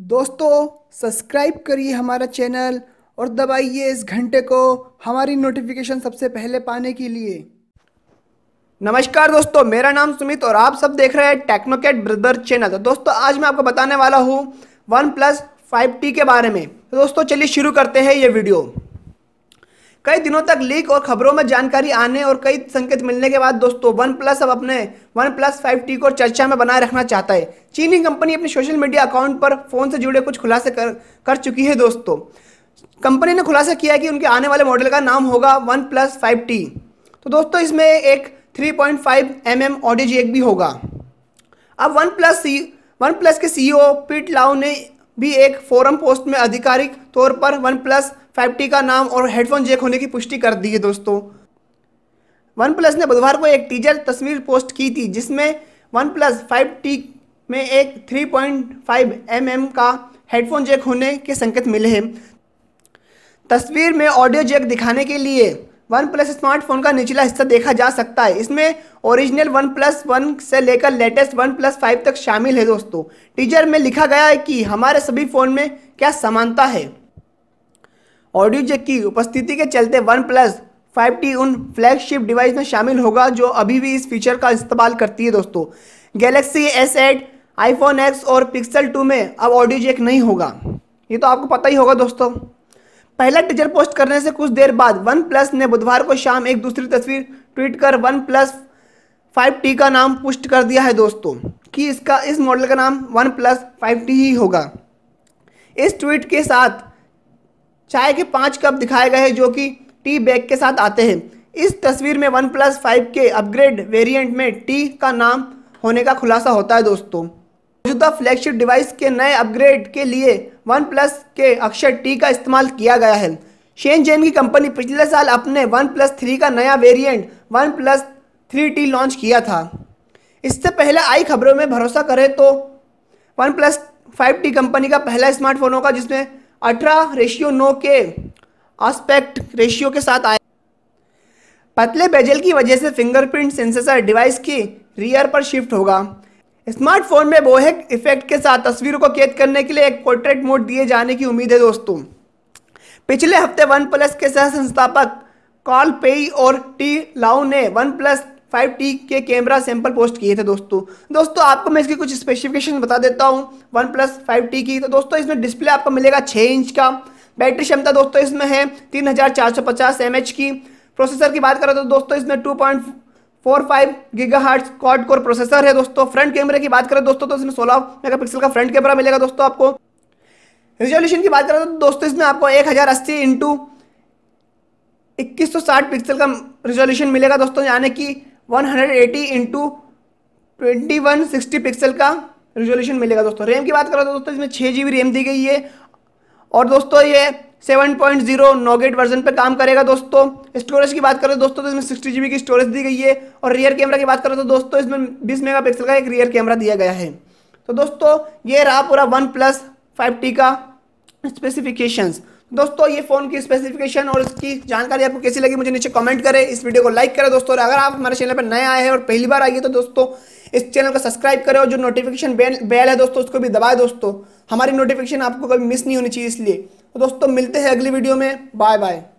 दोस्तों सब्सक्राइब करिए हमारा चैनल और दबाइए इस घंटे को हमारी नोटिफिकेशन सबसे पहले पाने के लिए नमस्कार दोस्तों मेरा नाम सुमित और आप सब देख रहे हैं टेक्नोकेट ब्रदर चैनल तो दोस्तों आज मैं आपको बताने वाला हूँ वन प्लस फाइव टी के बारे में तो दोस्तों चलिए शुरू करते हैं ये वीडियो कई दिनों तक लीक और खबरों में जानकारी आने और कई संकेत मिलने के बाद दोस्तों वन प्लस अब अपने वन प्लस फाइव टी को चर्चा में बनाए रखना चाहता है चीनी कंपनी अपने सोशल मीडिया अकाउंट पर फोन से जुड़े कुछ खुलासे कर कर चुकी है दोस्तों कंपनी ने खुलासा किया है कि उनके आने वाले मॉडल का नाम होगा वन प्लस फाइव टी तो दोस्तों इसमें एक three point five M M audio jack भी होगा अब वन प्लस सी वन प्लस के ओ पीट लाओ ने भी एक फोरम पोस्ट में आधिकारिक तौर पर वन प्लस टी का नाम और हेडफोन जेक होने की पुष्टि कर दी है दोस्तों वन प्लस ने बुधवार को एक टीजर तस्वीर पोस्ट की थी जिसमें वन प्लस फाइव टी में एक 3.5 पॉइंट mm का हेडफोन जेक होने के संकेत मिले हैं तस्वीर में ऑडियो जेक दिखाने के लिए वन प्लस स्मार्टफोन का निचला हिस्सा देखा जा सकता है इसमें ओरिजिनल वन प्लस वन से लेकर लेटेस्ट वन प्लस फाइव तक शामिल है दोस्तों टीजर में लिखा गया है कि हमारे सभी फ़ोन में क्या समानता है ऑडियो जैक की उपस्थिति के चलते वन प्लस फाइव टी उन फ्लैगशिप डिवाइस में शामिल होगा जो अभी भी इस फीचर का इस्तेमाल करती है दोस्तों Galaxy S eight iPhone X और पिक्सल टू में अब ऑडियो जैक नहीं होगा ये तो आपको पता ही होगा दोस्तों पहला टीजर पोस्ट करने से कुछ देर बाद वन प्लस ने बुधवार को शाम एक दूसरी तस्वीर ट्वीट कर वन प्लस फाइव टी का नाम पुष्ट कर दिया है दोस्तों कि इसका इस मॉडल का नाम वन प्लस फाइव टी ही होगा इस ट्वीट के साथ चाय के पाँच कप दिखाए गए हैं जो कि टी बैग के साथ आते हैं इस तस्वीर में वन प्लस फाइव के अपग्रेड वेरिएंट में टी का नाम होने का खुलासा होता है दोस्तों मौजूदा फ्लैगशिप डिवाइस के नए अपग्रेड के लिए वन प्लस के अक्षर टी का इस्तेमाल किया गया है शेन जैन की कंपनी पिछले साल अपने वन प्लस थ्री का नया variant OnePlus three T launch किया था इससे पहले आई खबरों में भरोसा करें तो OnePlus five T company का पहला स्मार्टफोन होगा जिसमें अठारह रेशियो नौ के आस्पेक्ट रेशियो के साथ आए पतले बेजल की वजह से फिंगरप्रिंट सेंसेसर डिवाइस की रियर पर शिफ्ट होगा स्मार्टफोन में बोहेक इफेक्ट के साथ तस्वीरों को कैद करने के लिए एक पोर्ट्रेट मोड दिए जाने की उम्मीद है दोस्तों पिछले हफ्ते वन प्लस के सह संस्थापक कॉल पेई और टी लाउ ने वन प्लस फाइव टी के कैमरा सैंपल पोस्ट किए थे दोस्तों दोस्तों आपको मैं इसके कुछ स्पेसिफिकेशन बता देता हूँ वन प्लस फाइव टी की तो दोस्तों इसमें डिस्प्ले आपको मिलेगा छः इंच का बैटरी क्षमता दोस्तों इसमें है तीन हज़ार चार सौ पचास एम एच की प्रोसेसर की बात करें तो दोस्तों इसमें two point four five gigahertz quad core processor है दोस्तों फ्रंट कैमरे की बात करें दोस्तों तो इसमें सोलह मेगापिक्सल का फ्रंट कैमरा मिलेगा दोस्तों आपको रिजोल्यूशन की बात करें तो दोस्तों इसमें आपको एक हज़ार अस्सी इंटू इक्कीस सौ साठ पिक्सल का रिजोल्यूशन मिलेगा दोस्तों यानी कि 180 into twenty one sixty pixel का रिजोल्यूशन मिलेगा दोस्तों रैम की बात करो तो दोस्तों इसमें छः जी रैम दी गई है और दोस्तों ये 7.0 पॉइंट जीरो नोगेट वर्जन पर काम करेगा दोस्तों स्टोरेज की बात करें तो दोस्तों तो इसमें सिक्सटी जी की स्टोरेज दी गई है और रियर कैमरा की बात करें तो दोस्तों इसमें बीस पिक्सल का एक रियर कैमरा दिया गया है तो दोस्तों ये रहा पूरा वन प्लस फाइव टी का स्पेसिफिकेशंस दोस्तों ये फोन की स्पेसिफिकेशन और इसकी जानकारी आपको कैसी लगी मुझे नीचे कमेंट करें इस वीडियो को लाइक करें दोस्तों और अगर आप हमारे चैनल पर नए आए हैं और पहली बार आइए तो दोस्तों इस चैनल को सब्सक्राइब करें और जो नोटिफिकेशन बेल है दोस्तों उसको भी दबाए दोस्तों हमारी नोटिफिकेशन आपको कभी मिस नहीं होनी चाहिए इसलिए तो दोस्तों मिलते हैं अगली वीडियो में बाय बाय